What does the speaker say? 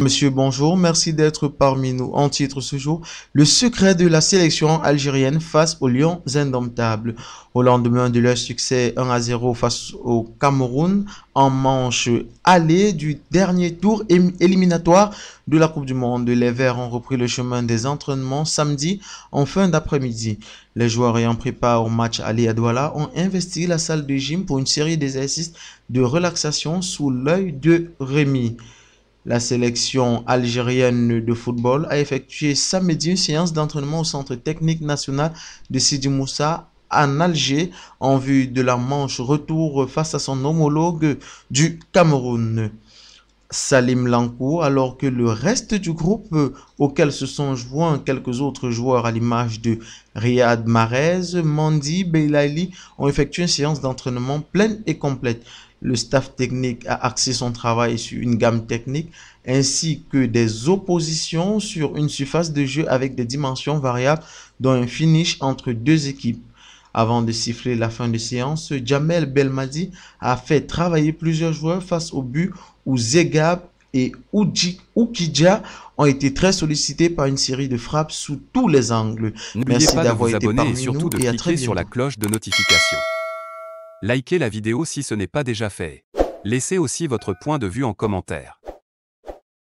Monsieur, bonjour. Merci d'être parmi nous. En titre ce jour, le secret de la sélection algérienne face aux Lions indomptables. Au lendemain de leur succès 1 à 0 face au Cameroun en manche aller du dernier tour éliminatoire de la Coupe du Monde, les Verts ont repris le chemin des entraînements samedi en fin d'après-midi. Les joueurs ayant part au match aller à Douala ont investi la salle de gym pour une série d'exercices de relaxation sous l'œil de Rémi. La sélection algérienne de football a effectué samedi une séance d'entraînement au Centre technique national de Sidi Moussa en Alger en vue de la manche retour face à son homologue du Cameroun. Salim Lanko, alors que le reste du groupe, euh, auquel se sont joints quelques autres joueurs à l'image de Riyad Marez, Mandy, Beilali, ont effectué une séance d'entraînement pleine et complète. Le staff technique a axé son travail sur une gamme technique ainsi que des oppositions sur une surface de jeu avec des dimensions variables dont un finish entre deux équipes. Avant de siffler la fin de séance, Jamel Belmadi a fait travailler plusieurs joueurs face au but où Zegab et Oukidja ont été très sollicités par une série de frappes sous tous les angles. Merci d'avoir été et surtout de cliquer sur la cloche de notification. Likez la vidéo si ce n'est pas déjà fait. Laissez aussi votre point de vue en commentaire.